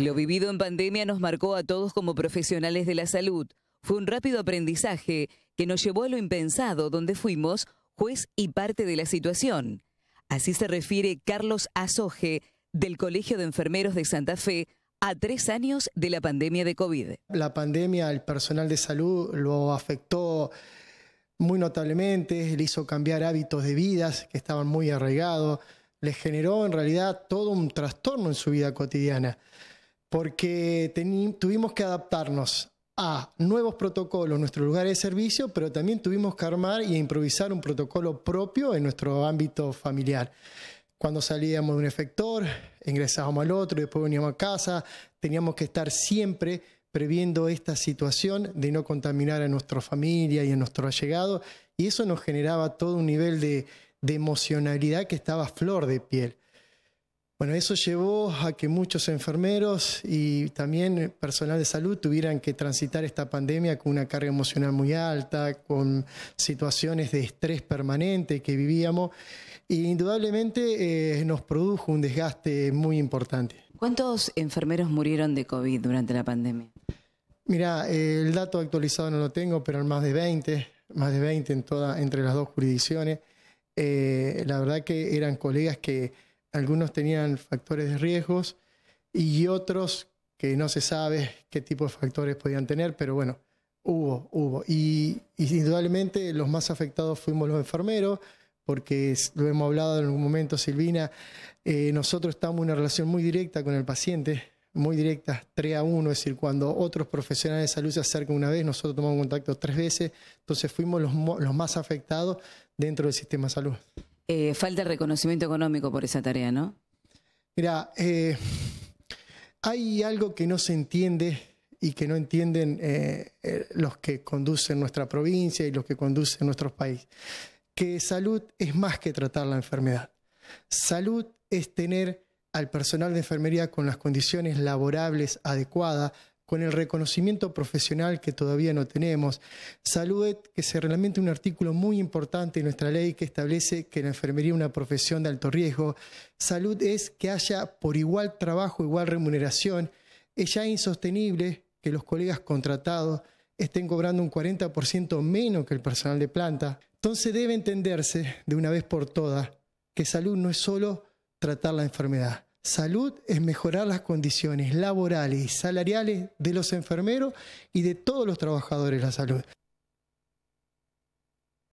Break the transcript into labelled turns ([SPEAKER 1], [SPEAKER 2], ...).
[SPEAKER 1] Lo vivido en pandemia nos marcó a todos como profesionales de la salud. Fue un rápido aprendizaje que nos llevó a lo impensado, donde fuimos juez y parte de la situación. Así se refiere Carlos Azoje, del Colegio de Enfermeros de Santa Fe, a tres años de la pandemia de COVID.
[SPEAKER 2] La pandemia al personal de salud lo afectó muy notablemente, le hizo cambiar hábitos de vida que estaban muy arraigados, le generó en realidad todo un trastorno en su vida cotidiana porque tuvimos que adaptarnos a nuevos protocolos, en nuestro lugar de servicio, pero también tuvimos que armar y improvisar un protocolo propio en nuestro ámbito familiar. Cuando salíamos de un efector, ingresábamos al otro, después veníamos a casa, teníamos que estar siempre previendo esta situación de no contaminar a nuestra familia y a nuestro allegado, y eso nos generaba todo un nivel de, de emocionalidad que estaba a flor de piel. Bueno, eso llevó a que muchos enfermeros y también personal de salud tuvieran que transitar esta pandemia con una carga emocional muy alta, con situaciones de estrés permanente que vivíamos y indudablemente eh, nos produjo un desgaste muy importante. ¿Cuántos enfermeros murieron de COVID durante la pandemia? Mira, eh, el dato actualizado no lo tengo, pero más de 20, más de 20 en entre las dos jurisdicciones. Eh, la verdad que eran colegas que algunos tenían factores de riesgos y otros que no se sabe qué tipo de factores podían tener, pero bueno, hubo, hubo. Y, indudablemente los más afectados fuimos los enfermeros, porque lo hemos hablado en algún momento, Silvina, eh, nosotros estamos en una relación muy directa con el paciente, muy directa, 3 a 1, es decir, cuando otros profesionales de salud se acercan una vez, nosotros tomamos contacto tres veces, entonces fuimos los, los más afectados dentro del sistema de salud.
[SPEAKER 1] Eh, falta reconocimiento económico por esa tarea, ¿no?
[SPEAKER 2] Mira, eh, hay algo que no se entiende y que no entienden eh, los que conducen nuestra provincia y los que conducen nuestro país, que salud es más que tratar la enfermedad. Salud es tener al personal de enfermería con las condiciones laborables adecuadas, con el reconocimiento profesional que todavía no tenemos. Salud, que se reglamente un artículo muy importante en nuestra ley que establece que la enfermería es una profesión de alto riesgo. Salud es que haya por igual trabajo, igual remuneración. Es ya insostenible que los colegas contratados estén cobrando un 40% menos que el personal de planta. Entonces debe entenderse de una vez por todas que salud no es solo tratar la enfermedad. Salud es mejorar las condiciones laborales y salariales de los enfermeros y de todos los trabajadores de la salud.